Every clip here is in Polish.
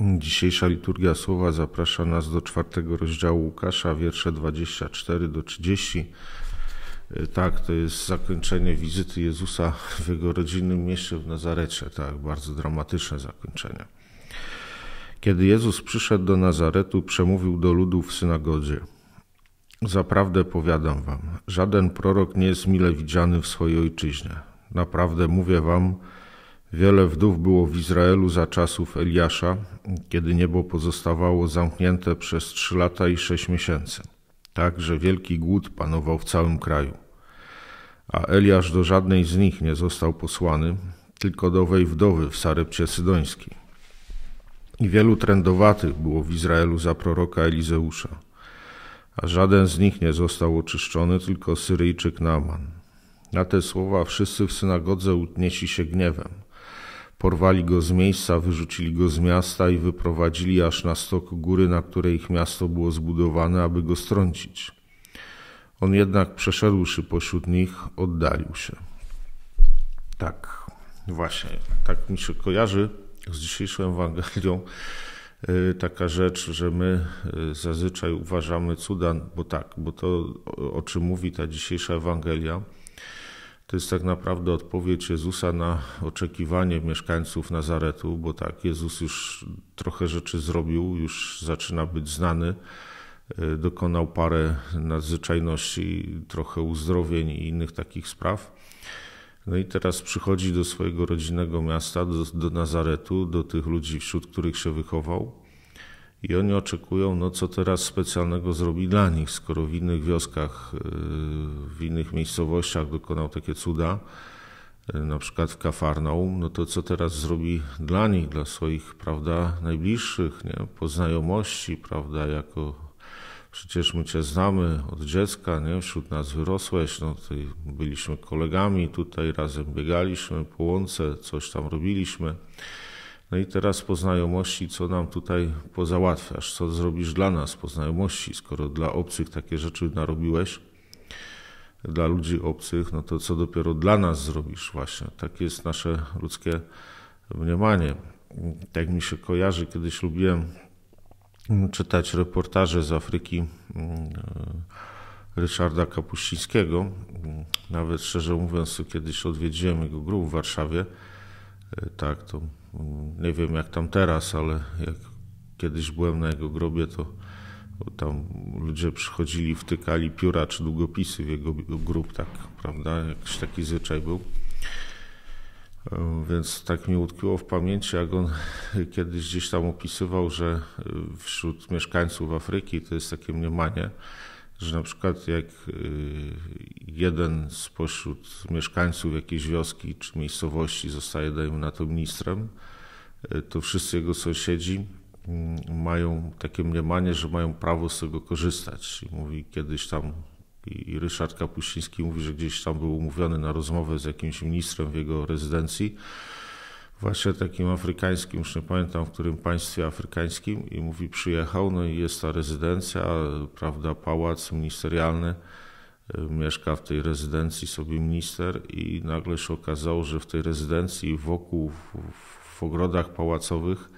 Dzisiejsza liturgia słowa zaprasza nas do czwartego rozdziału Łukasza, wiersze 24 do 30. E, tak, to jest zakończenie wizyty Jezusa w jego rodzinnym mieście w Nazarecie. Tak, bardzo dramatyczne zakończenie. Kiedy Jezus przyszedł do Nazaretu, przemówił do ludu w synagodzie. Zaprawdę powiadam wam, żaden prorok nie jest mile widziany w swojej ojczyźnie. Naprawdę mówię wam, Wiele wdów było w Izraelu za czasów Eliasza, kiedy niebo pozostawało zamknięte przez trzy lata i sześć miesięcy, tak że wielki głód panował w całym kraju. A Eliasz do żadnej z nich nie został posłany, tylko do owej wdowy w Sarepcie Sydońskiej. I wielu trędowatych było w Izraelu za proroka Elizeusza, a żaden z nich nie został oczyszczony, tylko Syryjczyk Naaman. Na te słowa wszyscy w synagodze utnieśli się gniewem – Porwali go z miejsca, wyrzucili go z miasta i wyprowadzili aż na stok góry, na której ich miasto było zbudowane, aby go strącić. On jednak przeszedłszy pośród nich, oddalił się. Tak, właśnie, tak mi się kojarzy z dzisiejszą Ewangelią e, taka rzecz, że my e, zazwyczaj uważamy cuda, bo tak, bo to o czym mówi ta dzisiejsza Ewangelia – to jest tak naprawdę odpowiedź Jezusa na oczekiwanie mieszkańców Nazaretu, bo tak, Jezus już trochę rzeczy zrobił, już zaczyna być znany. Y, dokonał parę nadzwyczajności, trochę uzdrowień i innych takich spraw. No i teraz przychodzi do swojego rodzinnego miasta, do, do Nazaretu, do tych ludzi, wśród których się wychował i oni oczekują, no co teraz specjalnego zrobi dla nich, skoro w innych wioskach, y, w innych miejscowościach dokonał takie cuda, y, na przykład w Kafarnaum, no to co teraz zrobi dla nich, dla swoich, prawda, najbliższych, nie? poznajomości, prawda, jako przecież my Cię znamy od dziecka, nie? wśród nas wyrosłeś, no, byliśmy kolegami, tutaj razem biegaliśmy po łące, coś tam robiliśmy. No i teraz po znajomości, co nam tutaj pozałatwiasz, co zrobisz dla nas po znajomości, skoro dla obcych takie rzeczy narobiłeś, dla ludzi obcych, no to co dopiero dla nas zrobisz właśnie. Takie jest nasze ludzkie mniemanie. Tak mi się kojarzy, kiedyś lubiłem mm, czytać reportaże z Afryki mm, e, Ryszarda Kapuścińskiego. Nawet szczerze mówiąc, kiedyś odwiedziłem jego grób w Warszawie. E, tak, to nie wiem jak tam teraz, ale jak kiedyś byłem na jego grobie, to tam ludzie przychodzili, wtykali pióra czy długopisy w jego grób, tak, prawda? Jakiś taki zwyczaj był. Więc tak mi utkwiło w pamięci, jak on kiedyś gdzieś tam opisywał, że wśród mieszkańców Afryki to jest takie mniemanie, że na przykład jak y, jeden spośród mieszkańców jakiejś wioski czy miejscowości zostaje, dajmy na to, ministrem, y, to wszyscy jego sąsiedzi mm, mają takie mniemanie, że mają prawo z tego korzystać. mówi kiedyś tam i Ryszard Kapuściński mówi, że gdzieś tam był umówiony na rozmowę z jakimś ministrem w jego rezydencji właśnie takim afrykańskim, już nie pamiętam w którym państwie afrykańskim i mówi przyjechał, no i jest ta rezydencja, prawda, pałac ministerialny, y, mieszka w tej rezydencji sobie minister i nagle się okazało, że w tej rezydencji wokół, w, ogrodach pałacowych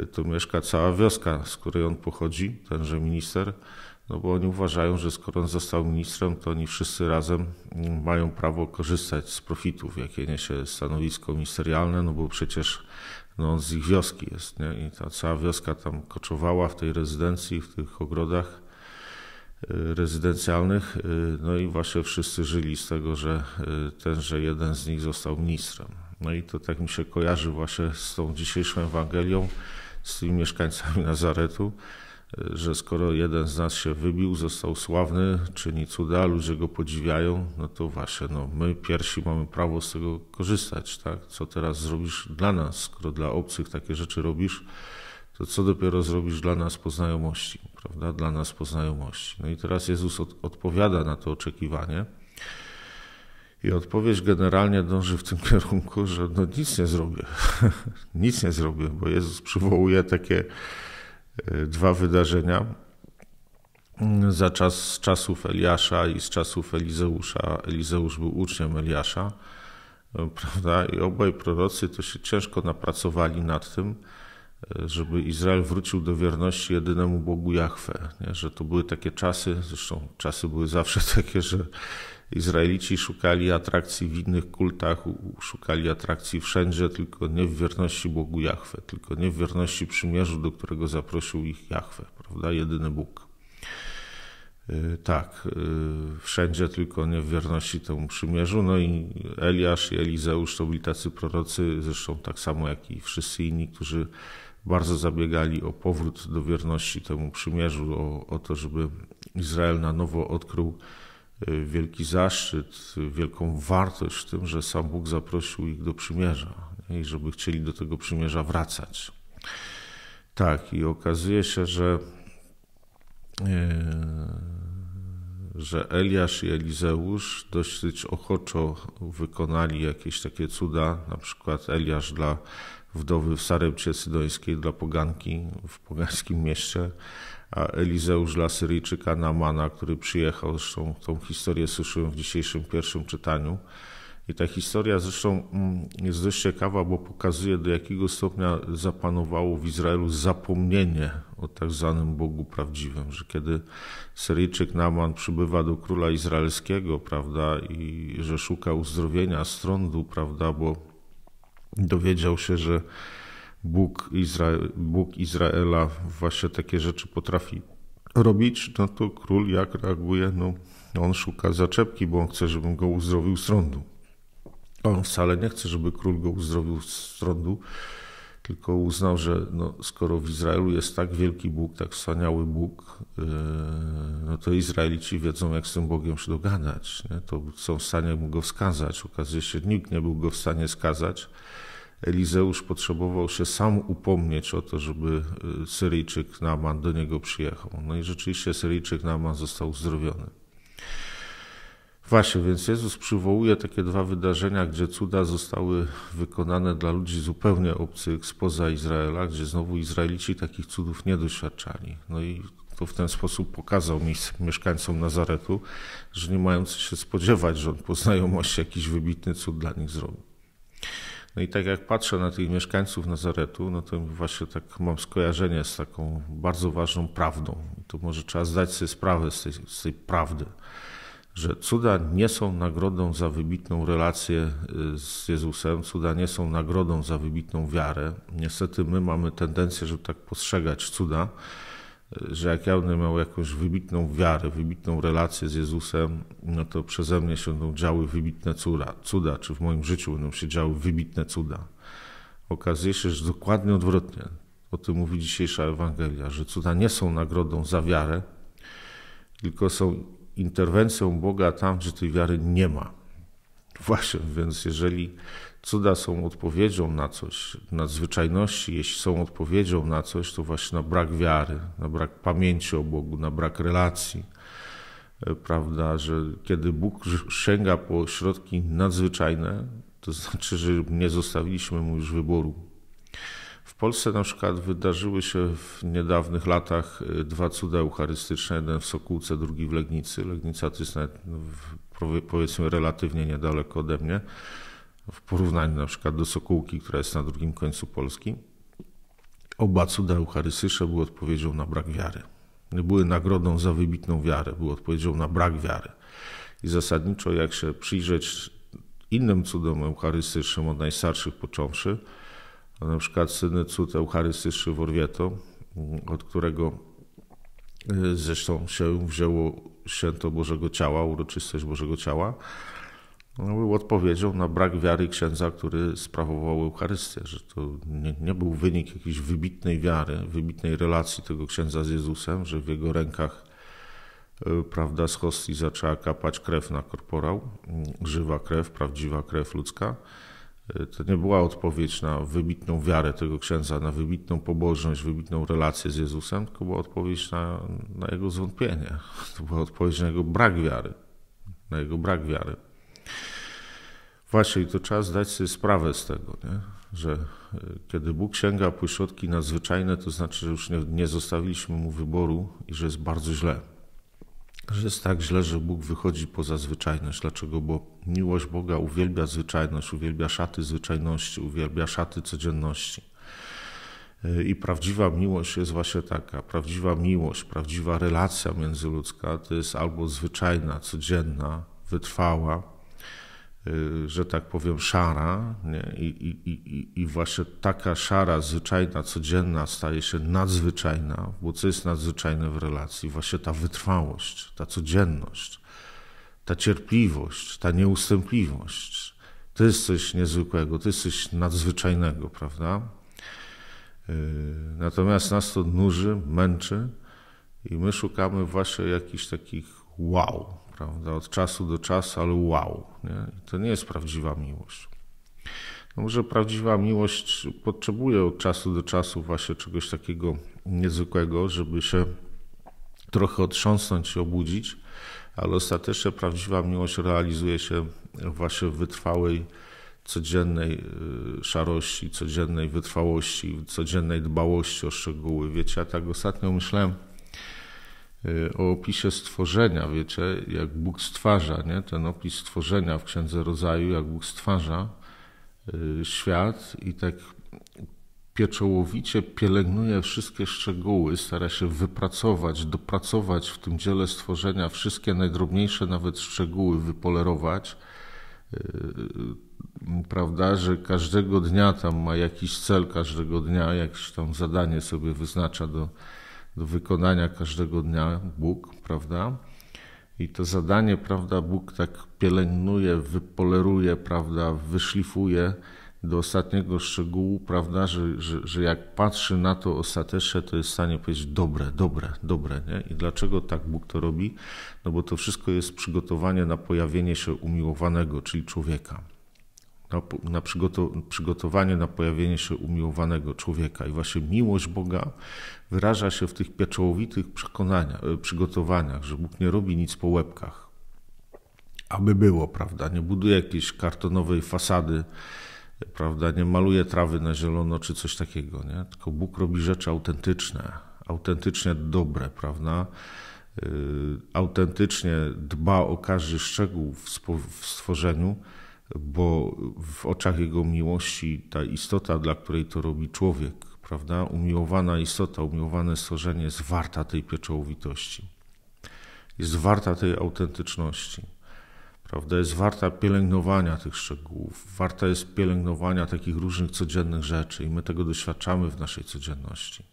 y, to mieszka cała wioska, z której on pochodzi, tenże minister, no bo oni uważają, że skoro on został ministrem, to oni wszyscy razem mm, mają prawo korzystać z profitów, jakie niesie stanowisko ministerialne, no bo przecież no on z ich wioski jest, nie? I ta cała wioska tam koczowała w tej rezydencji, w tych ogrodach y, rezydencjalnych, y, no i właśnie wszyscy żyli z tego, że y, tenże jeden z nich został ministrem. No i to tak mi się kojarzy właśnie z tą dzisiejszą Ewangelią, z tymi mieszkańcami Nazaretu, że skoro jeden z nas się wybił, został sławny, czyni cuda, ludzie go podziwiają, no to właśnie, no, my pierwsi mamy prawo z tego korzystać, tak? Co teraz zrobisz dla nas, skoro dla obcych takie rzeczy robisz, to co dopiero zrobisz dla nas po znajomości, prawda? Dla nas po znajomości. No i teraz Jezus od, odpowiada na to oczekiwanie. I odpowiedź generalnie dąży w tym kierunku, że no nic nie zrobię, nic nie zrobię, bo Jezus przywołuje takie E, dwa wydarzenia za czas, z czasów Eliasza i z czasów Elizeusza. Elizeusz był uczniem Eliasza, e, prawda? I obaj prorocy to się ciężko napracowali nad tym, e, żeby Izrael wrócił do wierności jedynemu Bogu Jahwe. Że to były takie czasy, zresztą czasy były zawsze takie, że Izraelici szukali atrakcji w innych kultach, szukali atrakcji wszędzie, tylko nie w wierności Bogu Jahwe, tylko nie w wierności przymierzu, do którego zaprosił ich Jahwe, prawda? Jedyny Bóg. Y, tak, y, wszędzie, tylko nie w wierności temu przymierzu. No i Eliasz i Elizeusz to byli tacy prorocy, zresztą tak samo jak i wszyscy inni, którzy bardzo zabiegali o powrót do wierności temu przymierzu, o, o to, żeby Izrael na nowo odkrył wielki zaszczyt, wielką wartość w tym, że sam Bóg zaprosił ich do przymierza i żeby chcieli do tego przymierza wracać. Tak, i okazuje się, że, e, że Eliasz i Elizeusz dosyć ochoczo wykonali jakieś takie cuda, na przykład Eliasz dla wdowy w Sarebcie Sydońskiej, dla poganki w pogańskim mieście, a Elizeusz dla Syryjczyka Namana, który przyjechał, zresztą tą historię słyszyłem w dzisiejszym pierwszym czytaniu. I ta historia zresztą mm, jest dość ciekawa, bo pokazuje do jakiego stopnia zapanowało w Izraelu zapomnienie o tak zwanym Bogu prawdziwym, że kiedy Syryjczyk Naman przybywa do króla izraelskiego, prawda, i że szuka uzdrowienia z prawda, bo dowiedział się, że Bóg, Bóg Izraela właśnie takie rzeczy potrafi robić, no to król jak reaguje? No, on szuka zaczepki, bo on chce, żebym go uzdrowił z trądu. On wcale nie chce, żeby król go uzdrowił z trądu, tylko uznał, że no, skoro w Izraelu jest tak wielki Bóg, tak wspaniały Bóg, yy, no to Izraelici wiedzą, jak z tym Bogiem się dogadać. Nie? To są w stanie mu go wskazać. Okazuje się, że nikt nie był go w stanie skazać. Elizeusz potrzebował się sam upomnieć o to, żeby e, Syryjczyk Naman do niego przyjechał. No i rzeczywiście Syryjczyk Naman został uzdrowiony. Właśnie, więc Jezus przywołuje takie dwa wydarzenia, gdzie cuda zostały wykonane dla ludzi zupełnie obcych spoza Izraela, gdzie znowu Izraelici takich cudów nie doświadczali. No i to w ten sposób pokazał mieszkańcom Nazaretu, że nie mający się spodziewać, że on po znajomości jakiś wybitny cud dla nich zrobi. No i tak jak patrzę na tych mieszkańców Nazaretu, no to właśnie tak mam skojarzenie z taką bardzo ważną prawdą. to może trzeba zdać sobie sprawę z tej, z tej prawdy, że cuda nie są nagrodą za wybitną relację y, z Jezusem, cuda nie są nagrodą za wybitną wiarę. Niestety my mamy tendencję, żeby tak postrzegać cuda że jak ja będę miał jakąś wybitną wiarę, wybitną relację z Jezusem, no to przeze mnie się będą działy wybitne cuda, cuda czy w moim życiu będą się działy wybitne cuda. Okazuje się, że dokładnie odwrotnie. O tym mówi dzisiejsza Ewangelia, że cuda nie są nagrodą za wiarę, tylko są interwencją Boga tam, gdzie tej wiary nie ma. Właśnie, więc jeżeli Cuda są odpowiedzią na coś, nadzwyczajności, jeśli są odpowiedzią na coś, to właśnie na brak wiary, na brak pamięci o Bogu, na brak relacji. E, prawda, że kiedy Bóg sięga po środki nadzwyczajne, to znaczy, że nie zostawiliśmy mu już wyboru. W Polsce na przykład wydarzyły się w niedawnych latach e, dwa cuda eucharystyczne, jeden w Sokółce, drugi w Legnicy. Legnica to jest nawet, no, powiedzmy relatywnie niedaleko ode mnie w porównaniu na przykład do Sokółki, która jest na drugim końcu Polski, oba cuda eucharystyczne były odpowiedzią na brak wiary. Nie były nagrodą za wybitną wiarę, były odpowiedzią na brak wiary. I zasadniczo, jak się przyjrzeć innym cudom eucharystycznym, od najstarszych począwszy, na przykład słynny cud eucharystyczny w Orvieto, od którego e, zresztą się wzięło święto Bożego Ciała, uroczystość Bożego Ciała, no, był odpowiedzią na brak wiary księdza, który sprawował Eucharystię, że to nie, nie, był wynik jakiejś wybitnej wiary, wybitnej relacji tego księdza z Jezusem, że w jego rękach e, prawda, z hostii zaczęła kapać krew na korporał, mm, żywa krew, prawdziwa krew ludzka. E, to nie była odpowiedź na wybitną wiarę tego księdza, na wybitną pobożność, wybitną relację z Jezusem, tylko była odpowiedź na, na jego zwątpienie. To była odpowiedź na jego brak wiary. Na jego brak wiary. Właśnie, i to trzeba zdać sobie sprawę z tego, nie? że e, kiedy Bóg sięga po środki nadzwyczajne, to znaczy, że już nie, nie zostawiliśmy mu wyboru i że jest bardzo źle. Że jest tak źle, że Bóg wychodzi poza zwyczajność. Dlaczego? Bo miłość Boga uwielbia zwyczajność, uwielbia szaty zwyczajności, uwielbia szaty codzienności. E, I prawdziwa miłość jest właśnie taka. Prawdziwa miłość, prawdziwa relacja międzyludzka to jest albo zwyczajna, codzienna, wytrwała, Y, że tak powiem, szara I, I, i, i, właśnie taka szara, zwyczajna, codzienna staje się nadzwyczajna, bo co jest nadzwyczajne w relacji? Właśnie ta wytrwałość, ta codzienność, ta cierpliwość, ta nieustępliwość. To jest coś niezwykłego, to jest coś nadzwyczajnego, prawda? Y, natomiast nas to nuży, męczy i my szukamy właśnie jakichś takich wow, prawda? Od czasu do czasu, ale wow, nie? to nie jest prawdziwa miłość. No może prawdziwa miłość potrzebuje od czasu do czasu właśnie czegoś takiego niezwykłego, żeby się trochę otrząsnąć i obudzić, ale ostatecznie prawdziwa miłość realizuje się właśnie w wytrwałej, codziennej y, szarości, codziennej wytrwałości, codziennej dbałości o szczegóły. Wiecie, ja tak ostatnio myślałem, Y, o opisie stworzenia, wiecie, jak Bóg stwarza, nie? ten opis stworzenia w Księdze Rodzaju, jak Bóg stwarza y, świat i tak pieczołowicie pielęgnuje wszystkie szczegóły, stara się wypracować, dopracować w tym dziele stworzenia wszystkie najdrobniejsze nawet szczegóły, wypolerować. Y, prawda, że każdego dnia tam ma jakiś cel, każdego dnia jakieś tam zadanie sobie wyznacza do, do wykonania każdego dnia Bóg, prawda? I to zadanie, prawda, Bóg tak pielęgnuje, wypoleruje, prawda, wyszlifuje do ostatniego szczegółu, prawda, że, że, że jak patrzy na to ostatecznie, to jest w stanie powiedzieć dobre, dobre, dobre. Nie? I dlaczego tak Bóg to robi? No bo to wszystko jest przygotowanie na pojawienie się umiłowanego, czyli człowieka na, na przygotowanie, na pojawienie się umiłowanego człowieka. I właśnie miłość Boga wyraża się w tych pieczołowitych przekonaniach, e, przygotowaniach, że Bóg nie robi nic po łebkach. Aby było, prawda? Nie buduje jakiejś kartonowej fasady, e, prawda? Nie maluje trawy na zielono czy coś takiego, nie? Tylko Bóg robi rzeczy autentyczne, autentycznie dobre, prawda? E, autentycznie dba o każdy szczegół w stworzeniu bo w oczach Jego miłości ta istota, dla której to robi człowiek, prawda, umiłowana istota, umiłowane stworzenie jest warta tej pieczołowitości, jest warta tej autentyczności, prawda, jest warta pielęgnowania tych szczegółów, warta jest pielęgnowania takich różnych codziennych rzeczy i my tego doświadczamy w naszej codzienności.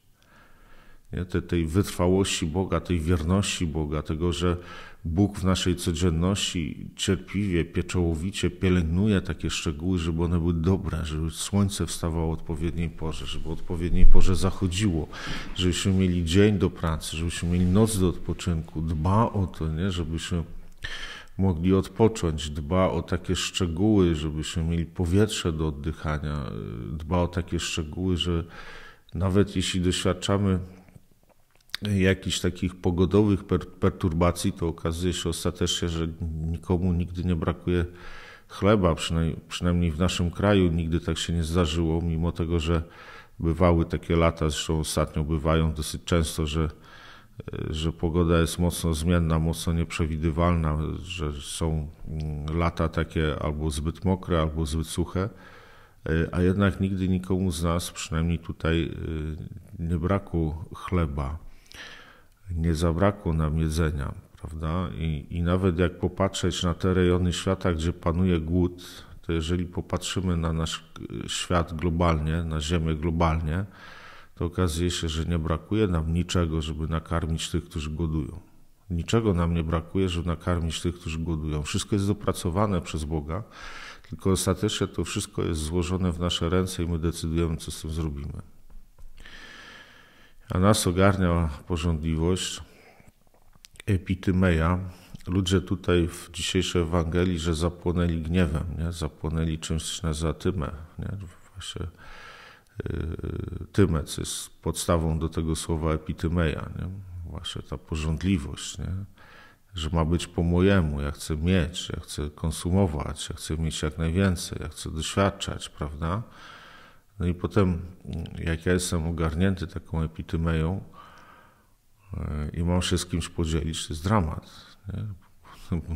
Nie? Te, tej wytrwałości Boga, tej wierności Boga, tego, że Bóg w naszej codzienności cierpliwie, pieczołowicie pielęgnuje takie szczegóły, żeby one były dobre, żeby słońce wstawało w odpowiedniej porze, żeby w odpowiedniej porze zachodziło, żebyśmy mieli dzień do pracy, żebyśmy mieli noc do odpoczynku. Dba o to, nie? żebyśmy mogli odpocząć, dba o takie szczegóły, żebyśmy mieli powietrze do oddychania, dba o takie szczegóły, że nawet jeśli doświadczamy jakichś takich pogodowych per perturbacji, to okazuje się ostatecznie, że nikomu nigdy nie brakuje chleba, przynajmniej, przynajmniej w naszym kraju nigdy tak się nie zdarzyło, mimo tego, że bywały takie lata, zresztą ostatnio bywają dosyć często, że, e, że pogoda jest mocno zmienna, mocno nieprzewidywalna, że są mm, lata takie albo zbyt mokre, albo zbyt suche, e, a jednak nigdy nikomu z nas, przynajmniej tutaj, e, nie brakło chleba nie zabrakło nam jedzenia, prawda? I, I nawet jak popatrzeć na te rejony świata, gdzie panuje głód, to jeżeli popatrzymy na nasz e, świat globalnie, na Ziemię globalnie, to okazuje się, że nie brakuje nam niczego, żeby nakarmić tych, którzy głodują. Niczego nam nie brakuje, żeby nakarmić tych, którzy głodują. Wszystko jest dopracowane przez Boga, tylko ostatecznie to wszystko jest złożone w nasze ręce i my decydujemy, co z tym zrobimy a nas ogarnia porządliwość epitymeja. Ludzie tutaj w dzisiejszej Ewangelii, że zapłonęli gniewem, nie? zapłonęli czymś na zatymę. Nie? Właśnie yy, co jest podstawą do tego słowa epitymeja. Nie? Właśnie ta porządliwość, nie? że ma być po mojemu, ja chcę mieć, ja chcę konsumować, ja chcę mieć jak najwięcej, ja chcę doświadczać, prawda? No i potem, jak ja jestem ogarnięty taką epitymeją e, i mam się z kimś podzielić, to jest dramat.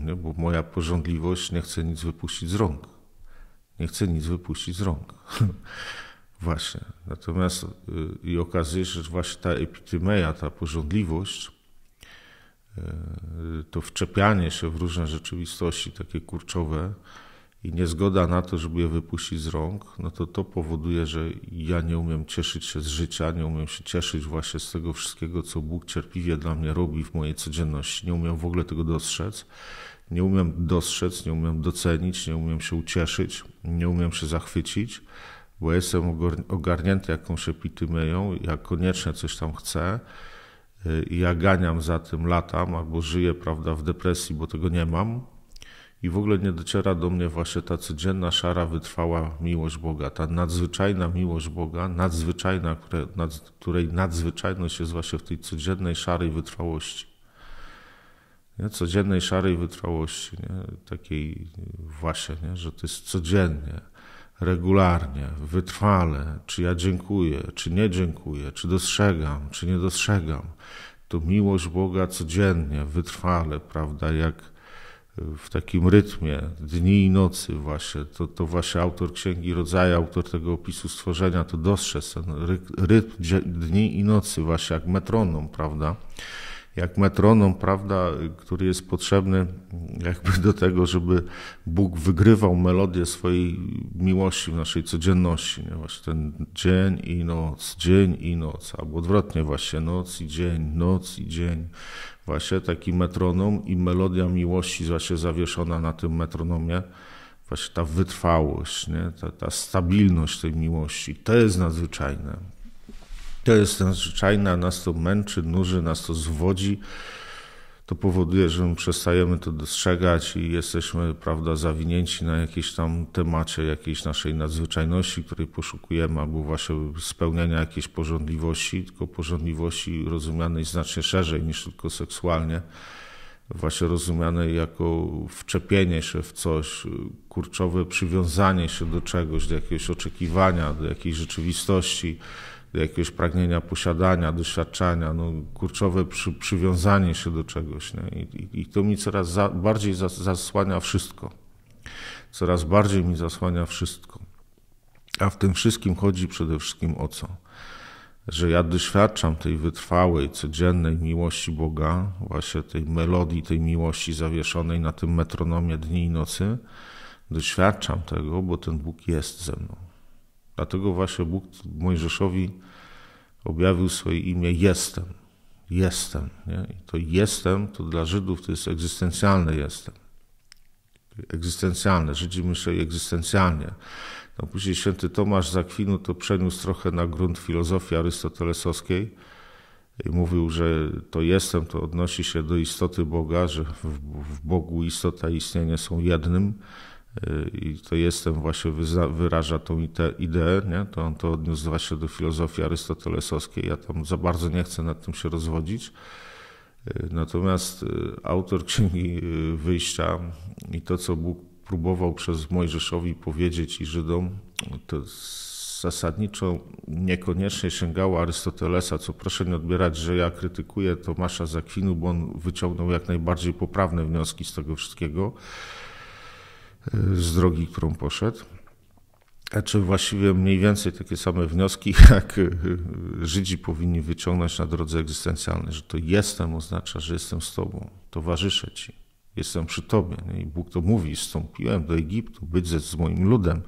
Nie? Bo moja porządliwość nie chce nic wypuścić z rąk. Nie chce nic wypuścić z rąk. właśnie. Natomiast y, i okazuje się, że właśnie ta epitymeja, ta porządliwość, e, to wczepianie się w różne rzeczywistości takie kurczowe, i niezgoda na to, żeby je wypuścić z rąk, no to to powoduje, że ja nie umiem cieszyć się z życia, nie umiem się cieszyć właśnie z tego wszystkiego, co Bóg cierpliwie dla mnie robi w mojej codzienności. Nie umiem w ogóle tego dostrzec. Nie umiem dostrzec, nie umiem docenić, nie umiem się ucieszyć, nie umiem się zachwycić, bo jestem ogarnięty jakąś epitymeją, jak koniecznie coś tam chcę i y, ja ganiam za tym, latam albo żyję prawda, w depresji, bo tego nie mam i w ogóle nie dociera do mnie właśnie ta codzienna, szara, wytrwała miłość Boga, ta nadzwyczajna miłość Boga, nadzwyczajna, które, nad, której nadzwyczajność jest właśnie w tej codziennej, szarej wytrwałości. Nie? Codziennej, szarej wytrwałości, nie? takiej właśnie, nie? że to jest codziennie, regularnie, wytrwale, czy ja dziękuję, czy nie dziękuję, czy dostrzegam, czy nie dostrzegam. To miłość Boga codziennie, wytrwale, prawda, jak w takim rytmie dni i nocy właśnie, to, to właśnie autor Księgi Rodzaju, autor tego opisu stworzenia, to dostrzec ten rytm dni i nocy właśnie jak metronom, prawda? Jak metronom, prawda, który jest potrzebny mm, jakby do tego, żeby Bóg wygrywał melodię swojej miłości w naszej codzienności, nie? Właśnie ten dzień i noc, dzień i noc, albo odwrotnie właśnie, noc i dzień, noc i dzień, właśnie taki metronom i melodia miłości właśnie zawieszona na tym metronomie, właśnie ta wytrwałość, nie? Ta, ta stabilność tej miłości, to jest nadzwyczajne. To jest nadzwyczajne, nas to męczy, nuży, nas to zwodzi to powoduje, że my przestajemy to dostrzegać i jesteśmy prawda, zawinięci na jakiejś tam temacie jakiejś naszej nadzwyczajności, której poszukujemy, albo właśnie spełniania jakiejś porządliwości, tylko porządliwości rozumianej znacznie szerzej niż tylko seksualnie właśnie rozumiane jako wczepienie się w coś, kurczowe przywiązanie się do czegoś, do jakiegoś oczekiwania, do jakiejś rzeczywistości, do jakiegoś pragnienia posiadania, doświadczenia, no, kurczowe przy, przywiązanie się do czegoś. Nie? I, i, i to mi coraz za, bardziej zasłania wszystko. Coraz bardziej mi zasłania wszystko. A w tym wszystkim chodzi przede wszystkim o co? że ja doświadczam tej wytrwałej, codziennej miłości Boga, właśnie tej melodii, tej miłości zawieszonej na tym metronomie dni i nocy. Doświadczam tego, bo ten Bóg jest ze mną. Dlatego właśnie Bóg Mojżeszowi objawił swoje imię Jestem. Jestem. Nie? I to jestem, to dla Żydów to jest egzystencjalne jestem. Egzystencjalne. Żydzi myśleli egzystencjalnie no później święty Tomasz z Akwinu to przeniósł trochę na grunt filozofii arystotelesowskiej i mówił, że to jestem, to odnosi się do istoty Boga, że w, w Bogu istota i istnienie są jednym y, i to jestem właśnie wyraża tą ideę, nie? to on to odniósł właśnie do filozofii arystotelesowskiej, ja tam za bardzo nie chcę nad tym się rozwodzić. Y, natomiast y, autor Księgi Wyjścia i to, co Bóg próbował przez Mojżeszowi powiedzieć i Żydom, to zasadniczo niekoniecznie sięgało Arystotelesa, co proszę nie odbierać, że ja krytykuję Tomasza Zakwinu, bo on wyciągnął jak najbardziej poprawne wnioski z tego wszystkiego, z drogi, którą poszedł. A czy właściwie mniej więcej takie same wnioski, jak Żydzi powinni wyciągnąć na drodze egzystencjalnej, że to jestem oznacza, że jestem z Tobą, towarzyszę Ci jestem przy Tobie. No I Bóg to mówi, wstąpiłem do Egiptu, być z moim ludem.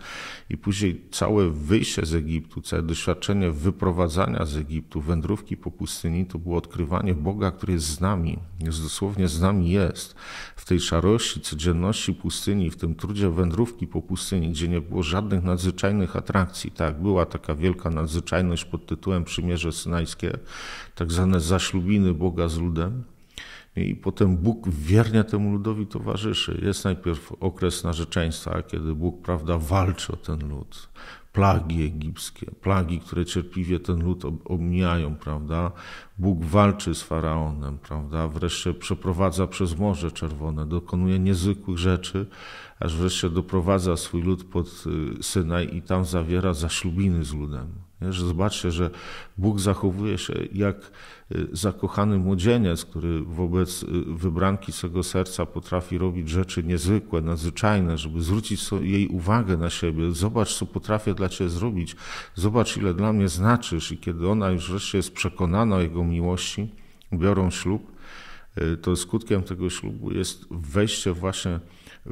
I później całe wyjście z Egiptu, całe doświadczenie wyprowadzania z Egiptu, wędrówki po pustyni, to było odkrywanie Boga, który jest z nami, jest dosłownie z nami jest. W tej szarości, codzienności pustyni, w tym trudzie wędrówki po pustyni, gdzie nie było żadnych nadzwyczajnych atrakcji. Tak, była taka wielka nadzwyczajność pod tytułem Przymierze Synajskie, tak zwane zaślubiny Boga z ludem, i potem Bóg wiernie temu ludowi towarzyszy. Jest najpierw okres narzeczeństwa, kiedy Bóg, prawda, walczy o ten lud. Plagi egipskie, plagi, które cierpliwie ten lud omijają, prawda. Bóg walczy z faraonem, prawda. Wreszcie przeprowadza przez Morze Czerwone, dokonuje niezwykłych rzeczy, aż wreszcie doprowadza swój lud pod y, Synaj i tam zawiera zaślubiny z ludem. Że zobaczcie, że Bóg zachowuje się jak y, zakochany młodzieniec, który wobec y, wybranki swego serca potrafi robić rzeczy niezwykłe, nadzwyczajne, żeby zwrócić jej uwagę na siebie. Zobacz, co potrafię dla ciebie zrobić. Zobacz, ile dla mnie znaczysz. I kiedy ona już wreszcie jest przekonana o jego miłości, biorą ślub, to skutkiem tego ślubu jest wejście właśnie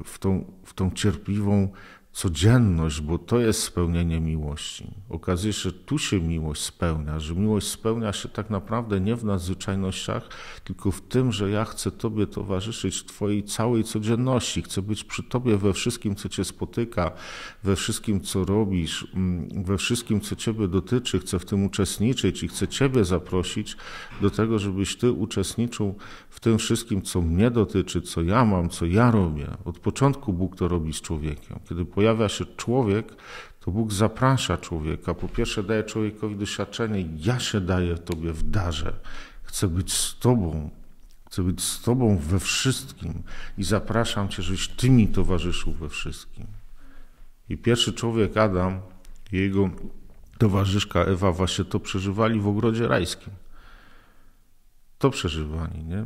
w tą, w tą cierpliwą codzienność, bo to jest spełnienie miłości. Okazuje się, że tu się miłość spełnia, że miłość spełnia się tak naprawdę nie w nadzwyczajnościach, tylko w tym, że ja chcę Tobie towarzyszyć w Twojej całej codzienności, chcę być przy Tobie we wszystkim, co Cię spotyka, we wszystkim, co robisz, mm, we wszystkim, co Ciebie dotyczy, chcę w tym uczestniczyć i chcę Ciebie zaprosić do tego, żebyś Ty uczestniczył w tym wszystkim, co mnie dotyczy, co ja mam, co ja robię. Od początku Bóg to robi z człowiekiem. Kiedy pojawia się człowiek, to Bóg zaprasza człowieka. Po pierwsze daje człowiekowi doświadczenie, ja się daję Tobie w darze. Chcę być z Tobą, chcę być z Tobą we wszystkim i zapraszam Cię, żebyś Ty mi towarzyszył we wszystkim. I pierwszy człowiek, Adam, jego towarzyszka Ewa właśnie to przeżywali w ogrodzie rajskim. To przeżywali, nie?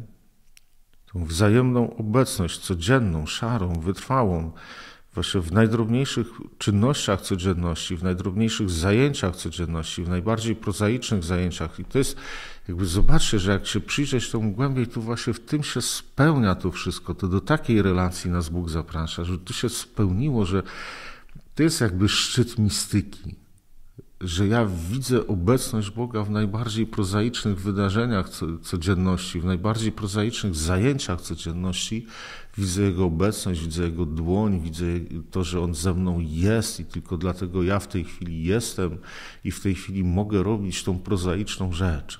Tą wzajemną obecność, codzienną, szarą, wytrwałą, właśnie w najdrobniejszych czynnościach codzienności, w najdrobniejszych zajęciach codzienności, w najbardziej prozaicznych zajęciach. I to jest, jakby zobaczcie, że jak się przyjrzeć temu głębiej, to właśnie w tym się spełnia to wszystko. To do takiej relacji nas Bóg zaprasza, że to się spełniło, że to jest jakby szczyt mistyki że ja widzę obecność Boga w najbardziej prozaicznych wydarzeniach codzienności, w najbardziej prozaicznych zajęciach codzienności. Widzę Jego obecność, widzę Jego dłoń, widzę to, że On ze mną jest i tylko dlatego ja w tej chwili jestem i w tej chwili mogę robić tą prozaiczną rzecz.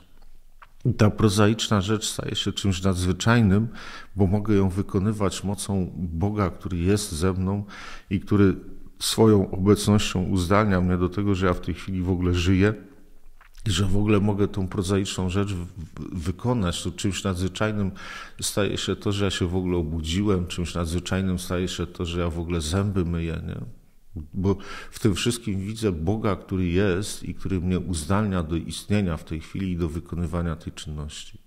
Ta prozaiczna rzecz staje się czymś nadzwyczajnym, bo mogę ją wykonywać mocą Boga, który jest ze mną i który swoją obecnością uzdalnia mnie do tego, że ja w tej chwili w ogóle żyję i że w ogóle mogę tą prozaiczną rzecz wykonać. To czymś nadzwyczajnym staje się to, że ja się w ogóle obudziłem, czymś nadzwyczajnym staje się to, że ja w ogóle zęby myję, nie? Bo w tym wszystkim widzę Boga, który jest i który mnie uzdalnia do istnienia w tej chwili i do wykonywania tej czynności.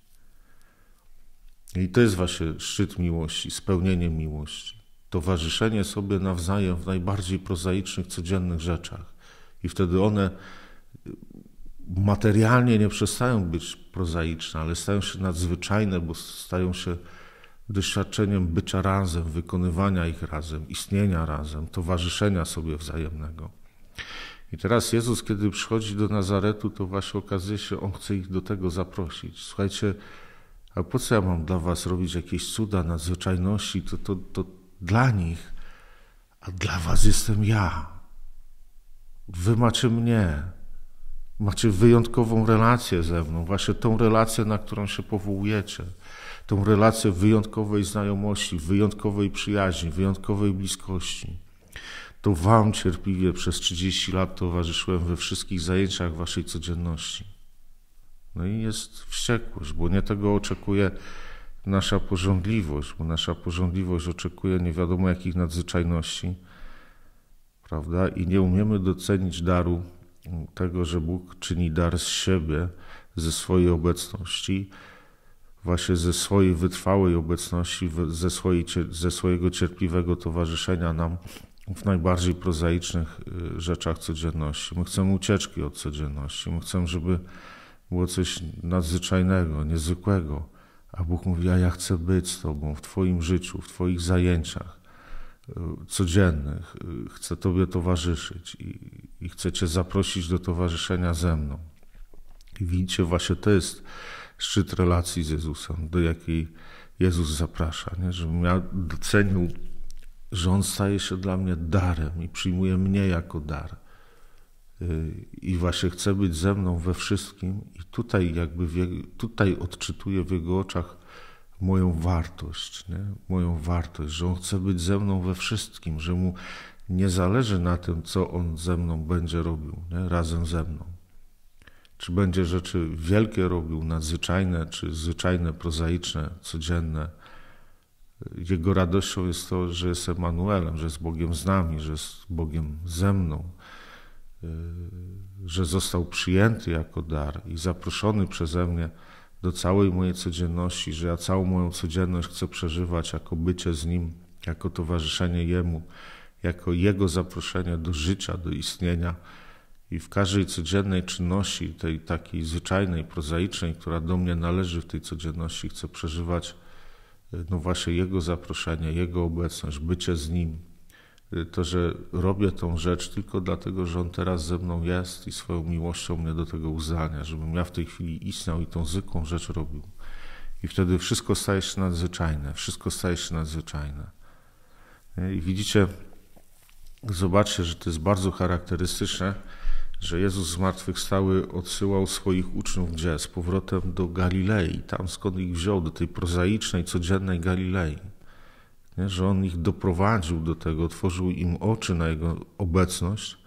I to jest właśnie szczyt miłości, spełnienie miłości towarzyszenie sobie nawzajem w najbardziej prozaicznych, codziennych rzeczach. I wtedy one materialnie nie przestają być prozaiczne, ale stają się nadzwyczajne, bo stają się doświadczeniem bycia razem, wykonywania ich razem, istnienia razem, towarzyszenia sobie wzajemnego. I teraz Jezus, kiedy przychodzi do Nazaretu, to właśnie okazuje się, On chce ich do tego zaprosić. Słuchajcie, a po co ja mam dla was robić jakieś cuda, nadzwyczajności? To, to, to, dla nich, a dla was jestem ja. Wy macie mnie. Macie wyjątkową relację ze mną, właśnie tą relację, na którą się powołujecie, tą relację wyjątkowej znajomości, wyjątkowej przyjaźni, wyjątkowej bliskości. To Wam cierpliwie przez 30 lat towarzyszyłem we wszystkich zajęciach Waszej codzienności. No i jest wściekłość, bo nie tego oczekuje nasza porządliwość, bo nasza pożądliwość oczekuje nie wiadomo jakich nadzwyczajności, prawda? I nie umiemy docenić daru tego, że Bóg czyni dar z siebie, ze swojej obecności, właśnie ze swojej wytrwałej obecności, ze, swojej, ze swojego cierpliwego towarzyszenia nam w najbardziej prozaicznych y, rzeczach codzienności. My chcemy ucieczki od codzienności, my chcemy, żeby było coś nadzwyczajnego, niezwykłego a Bóg mówi: A ja chcę być z Tobą w Twoim życiu, w Twoich zajęciach y, codziennych. Y, chcę Tobie towarzyszyć i, i chcę Cię zaprosić do towarzyszenia ze mną. I widzicie, właśnie to jest szczyt relacji z Jezusem, do jakiej Jezus zaprasza, nie? żebym ja docenił, że On staje się dla mnie darem i przyjmuje mnie jako dar i właśnie chce być ze mną we wszystkim i tutaj jakby tutaj odczytuję w jego oczach moją wartość, nie? moją wartość, że on chce być ze mną we wszystkim, że mu nie zależy na tym, co on ze mną będzie robił, nie? razem ze mną. Czy będzie rzeczy wielkie robił, nadzwyczajne, czy zwyczajne, prozaiczne, codzienne. Jego radością jest to, że jest Emanuelem, że jest Bogiem z nami, że jest Bogiem ze mną, Y, że został przyjęty jako dar i zaproszony przeze mnie do całej mojej codzienności, że ja całą moją codzienność chcę przeżywać jako bycie z Nim, jako towarzyszenie Jemu, jako Jego zaproszenie do życia, do istnienia. I w każdej codziennej czynności, tej takiej zwyczajnej, prozaicznej, która do mnie należy w tej codzienności, chcę przeżywać y, no właśnie Jego zaproszenie, Jego obecność, bycie z Nim, to, że robię tą rzecz tylko dlatego, że On teraz ze mną jest i swoją miłością mnie do tego uznania, żebym ja w tej chwili istniał i tą zwykłą rzecz robił. I wtedy wszystko staje się nadzwyczajne, wszystko staje się nadzwyczajne. I widzicie, zobaczcie, że to jest bardzo charakterystyczne, że Jezus zmartwychwstały odsyłał swoich uczniów gdzie? Z powrotem do Galilei, tam skąd ich wziął, do tej prozaicznej, codziennej Galilei nie? że on ich doprowadził do tego, otworzył im oczy na jego obecność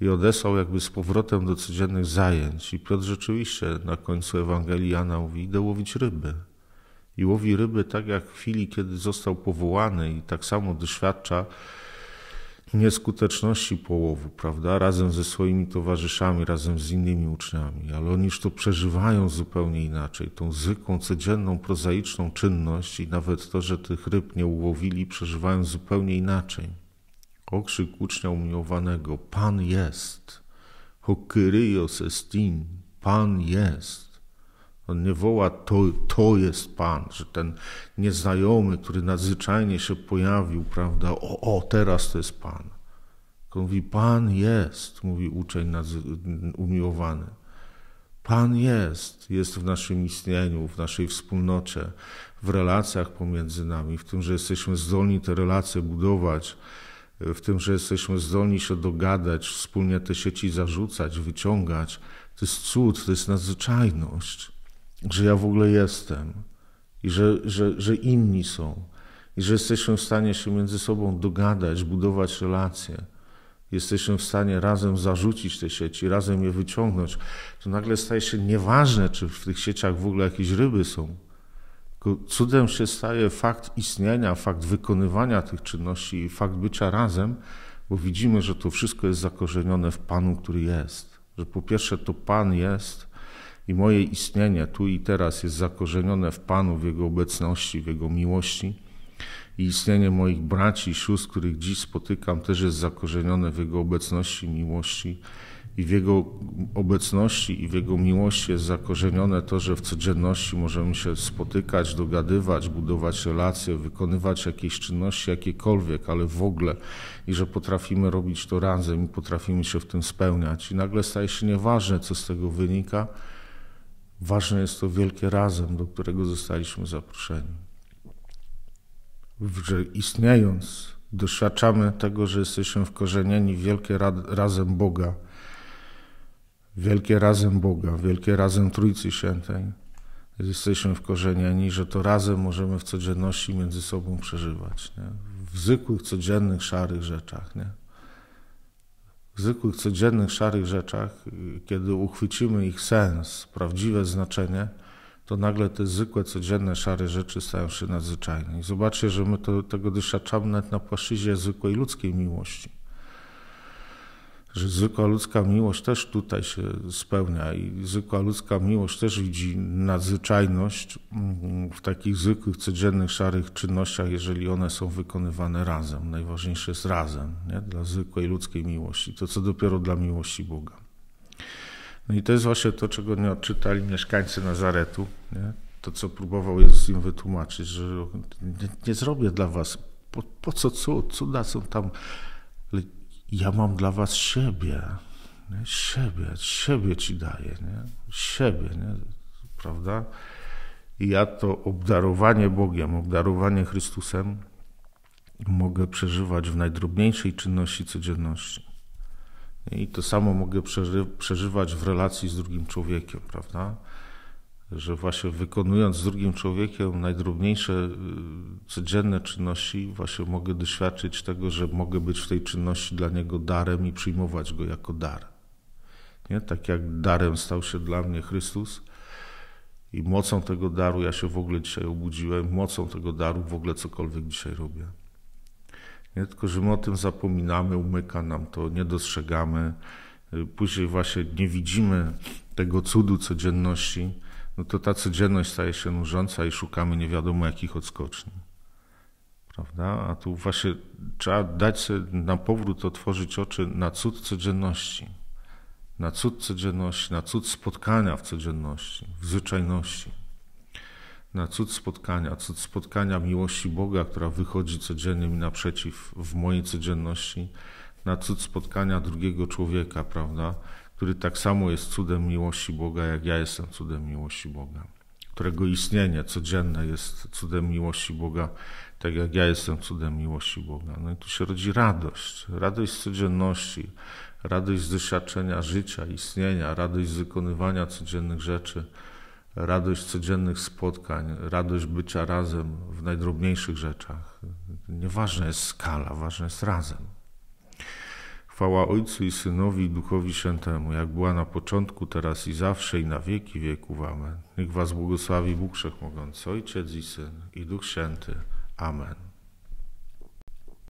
i odesłał jakby z powrotem do codziennych zajęć. I Piotr rzeczywiście na końcu Ewangelii Jana mówi, idę łowić ryby. I łowi ryby tak jak w chwili, kiedy został powołany i tak samo doświadcza nieskuteczności połowu, prawda, razem ze swoimi towarzyszami, razem z innymi uczniami, ale oni już to przeżywają zupełnie inaczej, tą zwykłą, codzienną, prozaiczną czynność i nawet to, że tych ryb nie ułowili, przeżywają zupełnie inaczej. Okrzyk ucznia umiłowanego, Pan jest, hokryos estin, Pan jest. On nie woła, to, to jest Pan, że ten nieznajomy, który nadzwyczajnie się pojawił, prawda, o, o teraz to jest Pan. On mówi, Pan jest, mówi uczeń umiłowany. Pan jest, jest w naszym istnieniu, w naszej wspólnocie, w relacjach pomiędzy nami, w tym, że jesteśmy zdolni te relacje budować, w tym, że jesteśmy zdolni się dogadać, wspólnie te sieci zarzucać, wyciągać. To jest cud, to jest nadzwyczajność że ja w ogóle jestem i że, że, że inni są i że jesteśmy w stanie się między sobą dogadać, budować relacje. Jesteśmy w stanie razem zarzucić te sieci, razem je wyciągnąć, to nagle staje się nieważne, czy w tych sieciach w ogóle jakieś ryby są. Tylko cudem się staje fakt istnienia, fakt wykonywania tych czynności i fakt bycia razem, bo widzimy, że to wszystko jest zakorzenione w Panu, który jest. Że po pierwsze to Pan jest, i moje istnienie tu i teraz jest zakorzenione w Panu, w Jego obecności, w Jego miłości. I istnienie moich braci i sióstr, których dziś spotykam, też jest zakorzenione w Jego obecności, miłości. I w Jego obecności i w Jego miłości jest zakorzenione to, że w codzienności możemy się spotykać, dogadywać, budować relacje, wykonywać jakieś czynności, jakiekolwiek, ale w ogóle, i że potrafimy robić to razem i potrafimy się w tym spełniać. I nagle staje się nieważne, co z tego wynika Ważne jest to wielkie razem, do którego zostaliśmy zaproszeni. Że istniejąc, doświadczamy tego, że jesteśmy wkorzenieni w wielkie ra razem Boga, wielkie razem Boga, wielkie razem Trójcy Świętej. Jesteśmy wkorzenieni, że to razem możemy w codzienności między sobą przeżywać, nie? w zwykłych, codziennych, szarych rzeczach. Nie? zwykłych, codziennych, szarych rzeczach, y, kiedy uchwycimy ich sens, prawdziwe znaczenie, to nagle te zwykłe, codzienne, szare rzeczy stają się nadzwyczajne. I zobaczcie, że my to, tego doświadczamy nawet na płaszczyźnie zwykłej ludzkiej miłości że zwykła ludzka miłość też tutaj się spełnia i zwykła ludzka miłość też widzi nadzwyczajność mm, w takich zwykłych, codziennych, szarych czynnościach, jeżeli one są wykonywane razem. Najważniejsze jest razem nie? dla zwykłej ludzkiej miłości, to co dopiero dla miłości Boga. No i to jest właśnie to, czego nie odczytali mieszkańcy Nazaretu. Nie? To, co próbował Jezus im wytłumaczyć, że nie, nie zrobię dla was. Po, po co cud? Cuda są tam ja mam dla was siebie. Nie? Siebie, siebie ci daję, nie? siebie, nie? prawda? I ja to obdarowanie Bogiem, obdarowanie Chrystusem mogę przeżywać w najdrobniejszej czynności codzienności. I to samo mogę przeżywać w relacji z drugim człowiekiem, prawda? że właśnie wykonując z drugim człowiekiem najdrobniejsze y, codzienne czynności, właśnie mogę doświadczyć tego, że mogę być w tej czynności dla niego darem i przyjmować go jako dar. Nie? Tak jak darem stał się dla mnie Chrystus i mocą tego daru ja się w ogóle dzisiaj obudziłem, mocą tego daru w ogóle cokolwiek dzisiaj robię. Nie? Tylko, że my o tym zapominamy, umyka nam to, nie dostrzegamy, y, później właśnie nie widzimy tego cudu codzienności no to ta codzienność staje się nużąca i szukamy nie wiadomo jakich odskoczni. Prawda? A tu właśnie trzeba dać sobie na powrót otworzyć oczy na cud codzienności. Na cud codzienności, na cud spotkania w codzienności, w zwyczajności. Na cud spotkania, cud spotkania miłości Boga, która wychodzi codziennie mi naprzeciw w mojej codzienności, na cud spotkania drugiego człowieka, prawda? który tak samo jest cudem miłości Boga, jak ja jestem cudem miłości Boga, którego istnienie codzienne jest cudem miłości Boga, tak jak ja jestem cudem miłości Boga. No i tu się rodzi radość, radość z codzienności, radość z doświadczenia życia, istnienia, radość z wykonywania codziennych rzeczy, radość codziennych spotkań, radość bycia razem w najdrobniejszych rzeczach. Nieważna jest skala, ważne jest razem. Chwała Ojcu i Synowi i Duchowi Świętemu, jak była na początku, teraz i zawsze, i na wieki wieków. Amen. Niech Was błogosławi Bóg Wszechmogący, Ojciec i Syn, i Duch Święty. Amen.